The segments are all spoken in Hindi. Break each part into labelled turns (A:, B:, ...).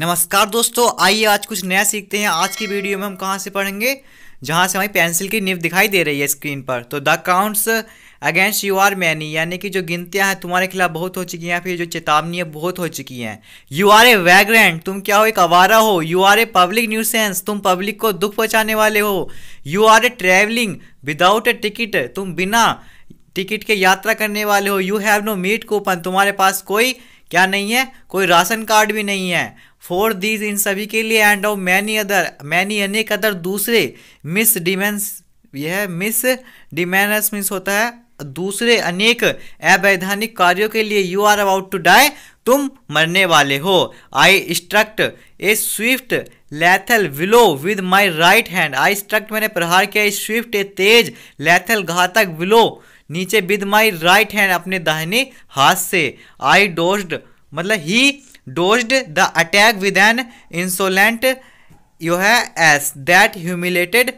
A: नमस्कार दोस्तों आइए आज कुछ नया सीखते हैं आज की वीडियो में हम कहाँ से पढ़ेंगे जहाँ से हमारी पेंसिल की निव दिखाई दे रही है स्क्रीन पर तो the counts against you are many यानी कि जो गिनतियाँ हैं तुम्हारे खिलाफ बहुत हो चुकी हैं फिर जो चेतावनी है बहुत हो चुकी हैं यू आर ए वैग्रेंट तुम क्या हो एक आवारा हो you are a public nuisance तुम पब्लिक को दुख पहुँचाने वाले हो you are a travelling without a ticket तुम बिना टिकट के यात्रा करने वाले हो you have no meat coupon तुम्हारे पास कोई क्या नहीं है कोई राशन कार्ड भी नहीं है फॉर दीज इन सभी के लिए and of many other many अनेक अदर दूसरे मिस डिमेंस यह मिस डिमेनस मिस होता है दूसरे अनेक अवैधानिक कार्यों के लिए you are about to die तुम मरने वाले हो I struck a swift lethal blow with my right hand I struck मैंने प्रहार किया स्विफ्ट ए तेज लैथल घातक विलो नीचे विद माई राइट हैंड अपने दाहिने हाथ से आई डोज्ड मतलब he dodged the attack with an insolent यो है ease that humiliated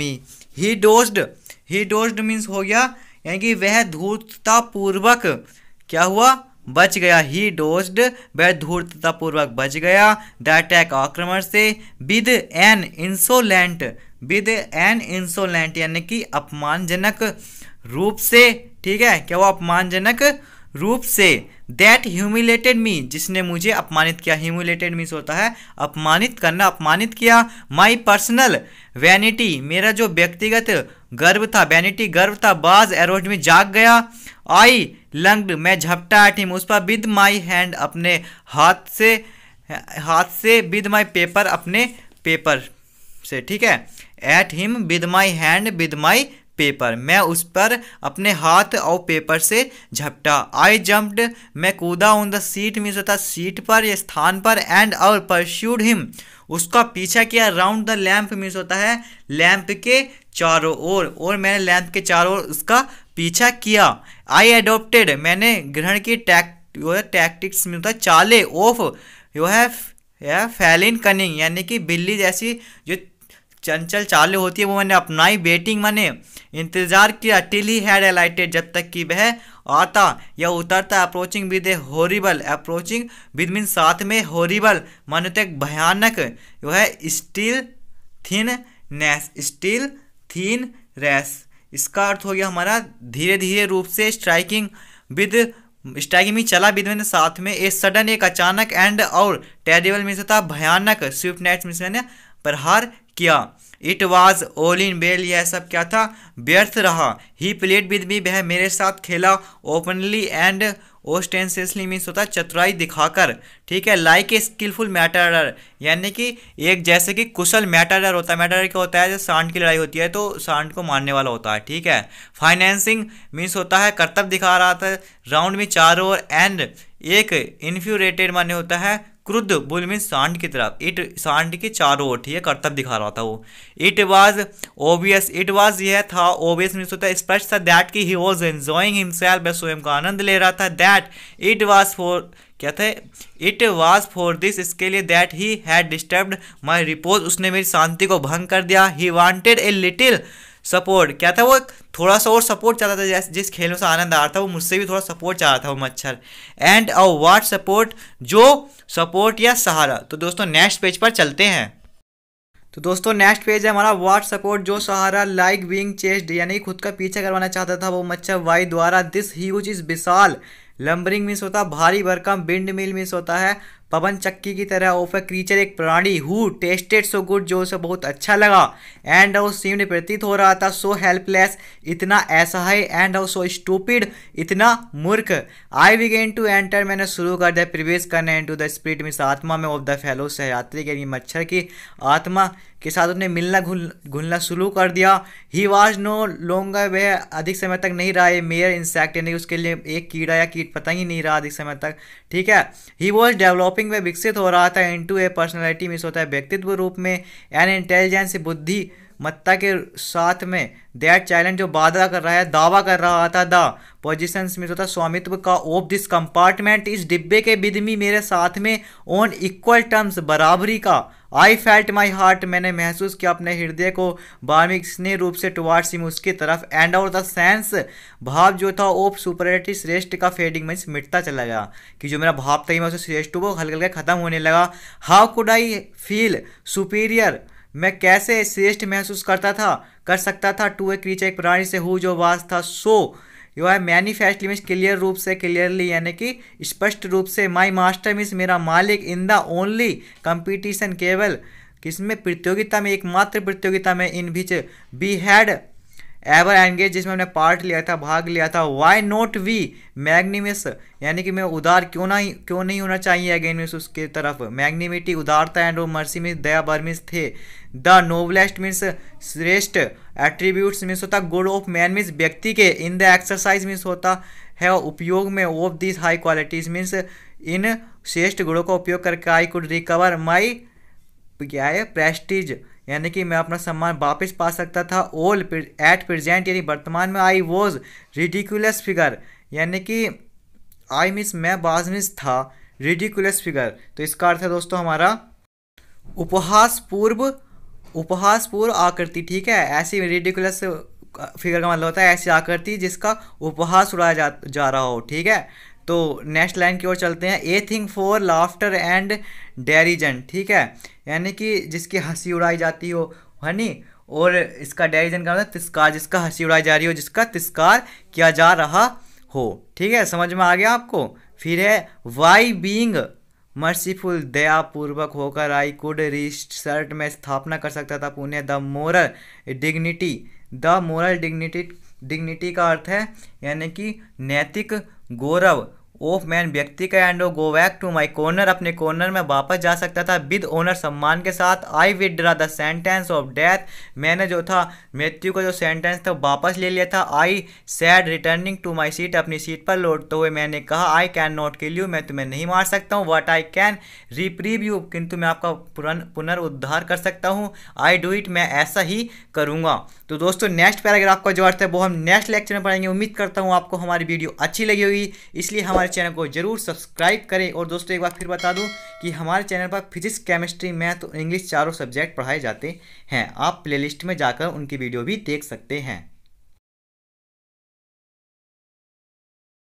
A: me he dodged he dodged means हो गया यानी कि वह धूर्ततापूर्वक क्या हुआ बच गया ही डोज्ड वह धूर्ततापूर्वक बच गया द अटैक आक्रमण से with an insolent with an insolent यानी कि अपमानजनक रूप से ठीक है क्या वो अपमानजनक रूप से दैट ह्यूमिलेटेड मी जिसने मुझे अपमानित किया ह्यूमिलेटेड मीस होता है अपमानित करना अपमानित किया माई पर्सनल वैनिटी मेरा जो व्यक्तिगत गर्व था वैनिटी गर्व था बाज एरोड में जाग गया आई लंग्ड मैं झपटा एट हिम उस पर विद माई हैंड अपने हाथ से हाथ से विद माई पेपर अपने पेपर से ठीक है at him with my hand with my paper मैं उस पर अपने हाथ और पेपर से झपटा आई जम्प्ड मैं कूदा ऑन द सीट मीन्स होता सीट पर या स्थान पर एंड और परस्यूड हिम उसका पीछा किया राउंड द लैम्प मीन्स होता है लैम्प के चारों ओर और मैंने लैंप के चारों ओर उसका पीछा किया आई एडोप्टेड मैंने ग्रहण की टैक् जो है टैक्टिक्स में होता है चाले ऑफ यो है फैलिन कनिंग यानी कि बिल्ली जैसी जो चंचल चालू होती है वो मैंने अपनाई बेटिंग मैंने इंतजार किया टिल ही हैड एलाइटेड जब तक कि वह आता या उतरता approaching with a horrible approaching with mean साथ में होरिबल मानो तो एक भयानक वह stealthiness stealthiness इसका अर्थ हो गया हमारा धीरे धीरे रूप से स्ट्राइकिंग विद स्ट्राइकिंग में चला विद मीन साथ में ए सडन एक अचानक एंड और टेरिबल मीन्स होता भयानक स्विफ्ट नेट मीन्स मैंने प्रहार किया इट वॉज ऑल इन बेल यह सब क्या था व्यर्थ रहा ही प्लेट विद मी वह मेरे साथ खेला ओपनली एंड ओस्टेंसियसली मीन्स होता है चतुराई दिखाकर ठीक है लाइक ए स्किलफुल मैटर यानी कि एक जैसे कि कुशल मैटर होता है मैटर क्या होता है जब सांड की लड़ाई होती है तो सांड को मारने वाला होता है ठीक है फाइनेंसिंग मीन्स होता है कर्तव्य दिखा रहा था राउंड में चारों ओर एंड एक इन्फ्यूरेटेड माने होता है क्रुद्ध बुल मीन सांड की तरफ इट सांड के चारों ओर ठीक है कर्तव्य दिखा रहा था वो it was obvious it was यह था ओबियस मीन होता है स्पष्ट था दैट कि ही वॉज एंजॉइंग हिमसेल्फ मैं स्वयं का आनंद ले रहा था दैट इट वॉज फॉर क्या था इट वॉज फॉर दिस इसके लिए that he had disturbed my repose उसने मेरी शांति को भंग कर दिया he wanted a little support क्या था वो थोड़ा सा और सपोर्ट चाहता था जिस खेलों से आनंद आ रहा था वो मुझसे भी थोड़ा सपोर्ट चाह रहा था वो मच्छर एंड अ वाट सपोर्ट जो सपोर्ट या सहारा तो दोस्तों नेक्स्ट पेज पर चलते हैं तो दोस्तों नेक्स्ट पेज है हमारा वाट सपोर्ट जो सहारा लाइक विंग चेस्ट यानी खुद का पीछा करवाना चाहता था वो मच्छर वाई द्वारा दिस ह्यूज इज विशाल लंबरिंग मिस होता भारी भरकम बिंड मिल मिस होता है पवन चक्की की तरह ऑफ ए क्रीचर एक प्राणी हु टेस्टेड सो गुड जो उसे बहुत अच्छा लगा एंड हाउ सीम प्रतीत हो रहा था सो हेल्पलेस इतना है एंड हाउ सो स्टूपिड इतना मूर्ख आई बिगेन टू एंटर मैंने शुरू कर दिया प्रवेश करने into the spirit means आत्मा में ऑफ द फेलो सहयात्री के मच्छर की आत्मा के साथ उन्हें मिलना घुल घुलना शुरू कर दिया ही वाज नो लोंगर वह अधिक समय तक नहीं रहा ये मेयर इंसेक्ट यानी उसके लिए एक कीड़ा या कीट पता ही नहीं रहा अधिक समय तक ठीक है ही वॉज डेवलप शॉपिंग में विकसित हो रहा था इनटू ए पर्सनैलिटी मिस होता है व्यक्तित्व रूप में एन इंटेलिजेंस बुद्धि मत्ता के साथ में दैट चैलेंज जो बाधा कर रहा है दावा कर रहा था द पोजिशन मिस होता है स्वामित्व का ऑफ दिस कंपार्टमेंट इस डिब्बे के विधि मेरे साथ में ऑन इक्वल टर्म्स बराबरी का आई फेल्ट माई हार्ट मैंने महसूस किया अपने हृदय को बार्मिक स्नेह रूप से टुवार्ड्स हिम उसकी तरफ एंड ऑफ द सेंस भाव जो था वो सुपरेटिव श्रेष्ठ का फेडिंग मीन्स मिटता चला गया कि जो मेरा भाव था मैं श्रेष्ठ वो हल्के हल्के खत्म होने लगा how could I feel superior मैं कैसे श्रेष्ठ महसूस करता था कर सकता था टू ए क्रीचर एक प्राणी से हु जो वास था so so, you are manifestly means clear रूप से क्लियरली यानी कि स्पष्ट रूप से माई मास्टर मीन्स मेरा मालिक इन द ओनली कंपिटिशन केवल किसमें प्रतियोगिता में एकमात्र प्रतियोगिता में in which we had ever engage जिसमें हमने पार्ट लिया था भाग लिया था वाई नॉट वी मैग्निमिस यानी कि मैं उदार क्यों ना क्यों नहीं होना चाहिए अगेन मिस उसके तरफ मैग्निमिटी उदारता एंड वो मर्सी मिस दया बर्मिस थे द नोबलेस्ट मीन्स श्रेष्ठ एट्रीब्यूट्स मीन्स होता गुड ऑफ मैन मीन्स व्यक्ति के इन द एक्सरसाइज मीन्स होता है उपयोग में of this high qualities means इन श्रेष्ठ गुणों का उपयोग करके आई कुड रिकवर माई क्या है प्रेस्टीज यानी कि मैं अपना सम्मान वापस पा सकता था ओल एट प्रेजेंट यानी वर्तमान में आई वॉज रिडिकुलस फिगर यानी कि आई मिस मैं बाजमिस था रिडिकुलस फिगर तो इसका अर्थ है दोस्तों हमारा उपहास पूर्व उपहास पूर्व आकृति ठीक है ऐसी रिडिकुलस फिगर का मतलब होता है ऐसी आकृति जिसका उपहास उड़ाया जा, जा रहा हो ठीक है तो नेक्स्ट लाइन की ओर चलते हैं a thing for laughter and derision ठीक है यानी कि जिसकी हंसी उड़ाई जाती हो है नी और इसका डेरिजन का मतलब तिस्कार जिसका हंसी उड़ाई जा रही हो जिसका तिस्कार किया जा रहा हो ठीक है समझ में आ गया आपको फिर है वाई बींग मर्सीफुल दयापूर्वक होकर आई कुड रिसर्ट में स्थापना कर सकता था upon the moral dignity the moral dignity dignity का अर्थ है यानी कि नैतिक गौरव ओफ मैन व्यक्ति का and go back to my corner अपने कॉर्नर में वापस जा सकता था विद ओनर सम्मान के साथ I withdrew the sentence of death मैंने जो था मृत्यु का जो सेंटेंस था वापस ले लिया था I said returning to my seat अपनी सीट पर लौटते हुए मैंने कहा I can not kill you मैं तुम्हें नहीं मार सकता हूँ but I can reprieve you किंतु मैं आपका पुनर्उद्धार कर सकता हूँ आई डू इट मैं ऐसा ही करूँगा तो दोस्तों नेक्स्ट पैराग्राफ का जो अर्थ है वो हम नेक्स्ट लेक्चर में पढ़ेंगे उम्मीद करता हूँ आपको हमारी वीडियो अच्छी लगी होगी इसलिए हमारे हमारे चैनल को जरूर सब्सक्राइब करें और दोस्तों एक बार फिर बता दूं कि हमारे चैनल पर फिजिक्स केमिस्ट्री मैथ और इंग्लिश चारों सब्जेक्ट पढ़ाए जाते हैं आप प्लेलिस्ट में जाकर उनकी वीडियो भी देख सकते हैं